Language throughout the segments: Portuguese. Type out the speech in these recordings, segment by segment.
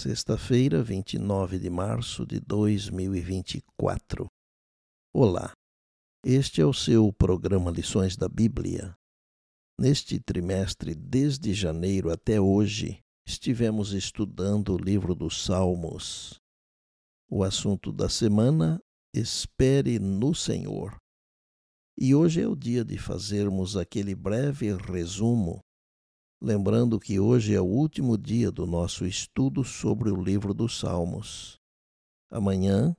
Sexta-feira, 29 de março de 2024. Olá, este é o seu programa Lições da Bíblia. Neste trimestre, desde janeiro até hoje, estivemos estudando o livro dos Salmos. O assunto da semana: Espere no Senhor. E hoje é o dia de fazermos aquele breve resumo lembrando que hoje é o último dia do nosso estudo sobre o livro dos Salmos. Amanhã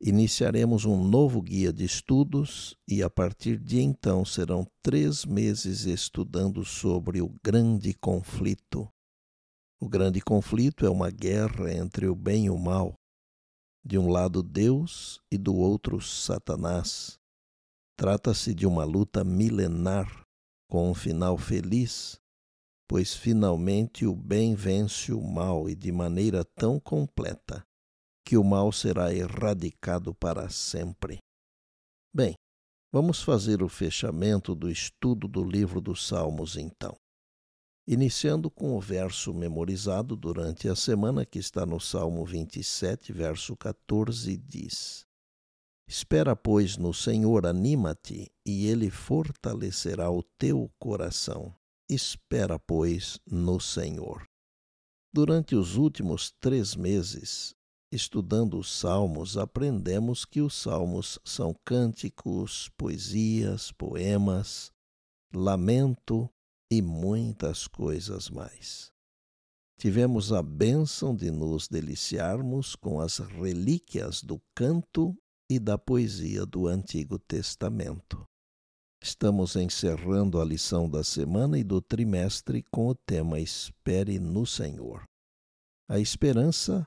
iniciaremos um novo guia de estudos e a partir de então serão três meses estudando sobre o grande conflito. O grande conflito é uma guerra entre o bem e o mal. De um lado, Deus e do outro, Satanás. Trata-se de uma luta milenar, com um final feliz, pois finalmente o bem vence o mal e de maneira tão completa que o mal será erradicado para sempre. Bem, vamos fazer o fechamento do estudo do livro dos Salmos então. Iniciando com o verso memorizado durante a semana, que está no Salmo 27, verso 14, diz: Espera, pois, no Senhor, anima-te, e ele fortalecerá o teu coração Espera, pois, no Senhor. Durante os últimos três meses, estudando os salmos, aprendemos que os salmos são cânticos, poesias, poemas, lamento e muitas coisas mais. Tivemos a bênção de nos deliciarmos com as relíquias do canto e da poesia do Antigo Testamento. Estamos encerrando a lição da semana e do trimestre com o tema Espere no Senhor. A esperança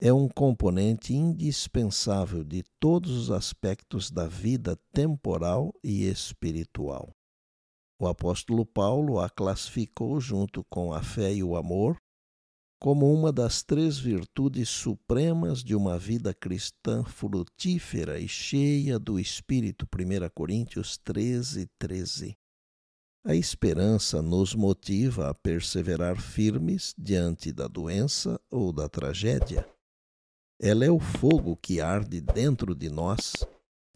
é um componente indispensável de todos os aspectos da vida temporal e espiritual. O apóstolo Paulo a classificou junto com a fé e o amor como uma das três virtudes supremas de uma vida cristã frutífera e cheia do Espírito. 1 Coríntios 13, 13. A esperança nos motiva a perseverar firmes diante da doença ou da tragédia. Ela é o fogo que arde dentro de nós,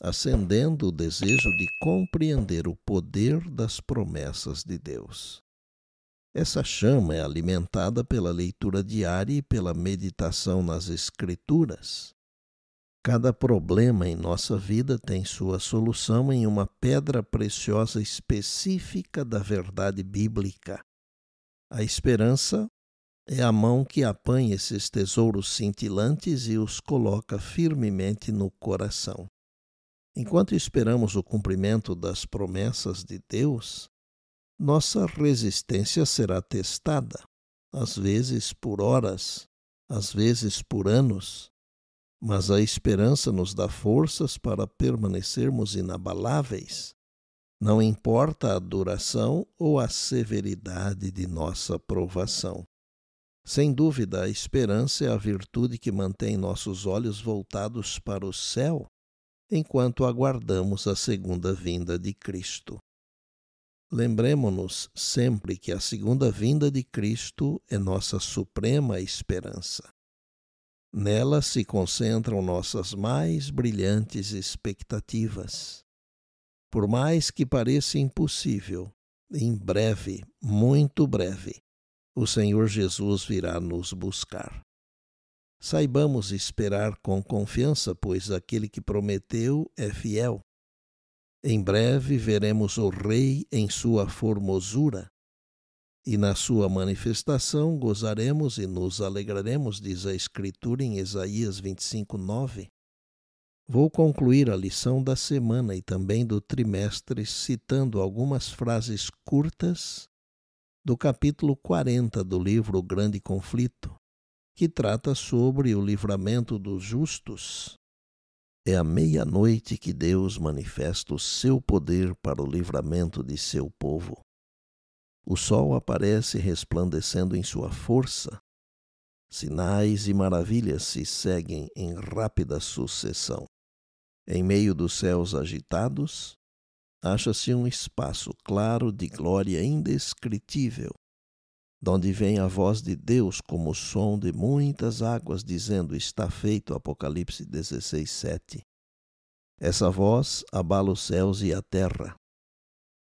acendendo o desejo de compreender o poder das promessas de Deus. Essa chama é alimentada pela leitura diária e pela meditação nas Escrituras. Cada problema em nossa vida tem sua solução em uma pedra preciosa específica da verdade bíblica. A esperança é a mão que apanha esses tesouros cintilantes e os coloca firmemente no coração. Enquanto esperamos o cumprimento das promessas de Deus, nossa resistência será testada, às vezes por horas, às vezes por anos, mas a esperança nos dá forças para permanecermos inabaláveis, não importa a duração ou a severidade de nossa provação. Sem dúvida, a esperança é a virtude que mantém nossos olhos voltados para o céu enquanto aguardamos a segunda vinda de Cristo. Lembremos-nos sempre que a segunda vinda de Cristo é nossa suprema esperança. Nela se concentram nossas mais brilhantes expectativas. Por mais que pareça impossível, em breve, muito breve, o Senhor Jesus virá nos buscar. Saibamos esperar com confiança, pois aquele que prometeu é fiel. Em breve veremos o Rei em sua formosura, e na sua manifestação gozaremos e nos alegraremos, diz a Escritura em Isaías 25, 9. Vou concluir a lição da semana e também do trimestre citando algumas frases curtas do capítulo 40 do livro O Grande Conflito, que trata sobre o livramento dos justos é à meia-noite que Deus manifesta o seu poder para o livramento de seu povo. O sol aparece resplandecendo em sua força. Sinais e maravilhas se seguem em rápida sucessão. Em meio dos céus agitados, acha-se um espaço claro de glória indescritível donde vem a voz de Deus como o som de muitas águas, dizendo: Está feito. Apocalipse 16, 7. Essa voz abala os céus e a terra.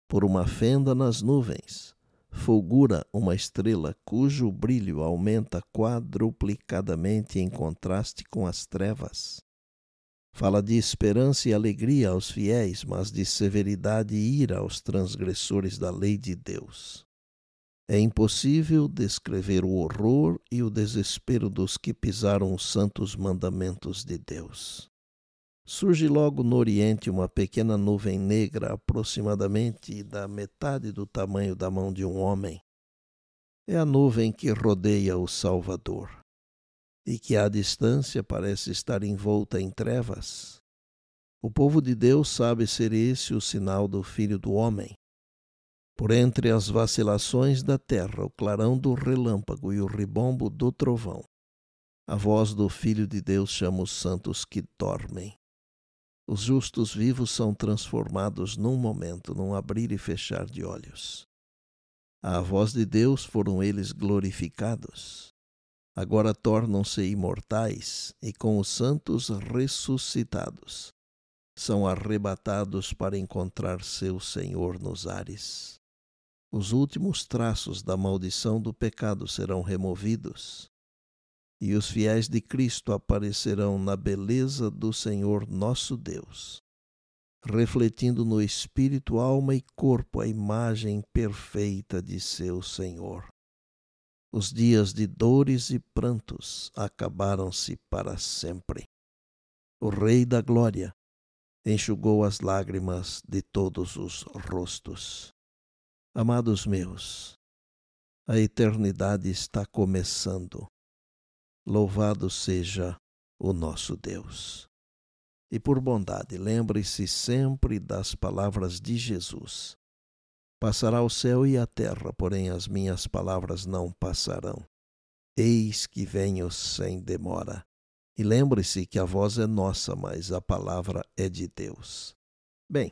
Por uma fenda nas nuvens, fulgura uma estrela cujo brilho aumenta quadruplicadamente em contraste com as trevas. Fala de esperança e alegria aos fiéis, mas de severidade e ira aos transgressores da lei de Deus. É impossível descrever o horror e o desespero dos que pisaram os santos mandamentos de Deus. Surge logo no Oriente uma pequena nuvem negra, aproximadamente da metade do tamanho da mão de um homem. É a nuvem que rodeia o Salvador, e que à distância parece estar envolta em trevas. O povo de Deus sabe ser esse o sinal do Filho do Homem. Por entre as vacilações da terra, o clarão do relâmpago e o ribombo do trovão, a voz do Filho de Deus chama os santos que dormem. Os justos vivos são transformados num momento, num abrir e fechar de olhos. À voz de Deus foram eles glorificados. Agora tornam-se imortais e com os santos ressuscitados são arrebatados para encontrar seu Senhor nos ares os últimos traços da maldição do pecado serão removidos, e os fiéis de Cristo aparecerão na beleza do Senhor nosso Deus, refletindo no espírito, alma e corpo a imagem perfeita de seu Senhor. Os dias de dores e prantos acabaram-se para sempre. O Rei da Glória enxugou as lágrimas de todos os rostos. Amados meus, a eternidade está começando. Louvado seja o nosso Deus. E por bondade, lembre-se sempre das palavras de Jesus. Passará o céu e a terra, porém as minhas palavras não passarão. Eis que venho sem demora. E lembre-se que a voz é nossa, mas a palavra é de Deus. Bem,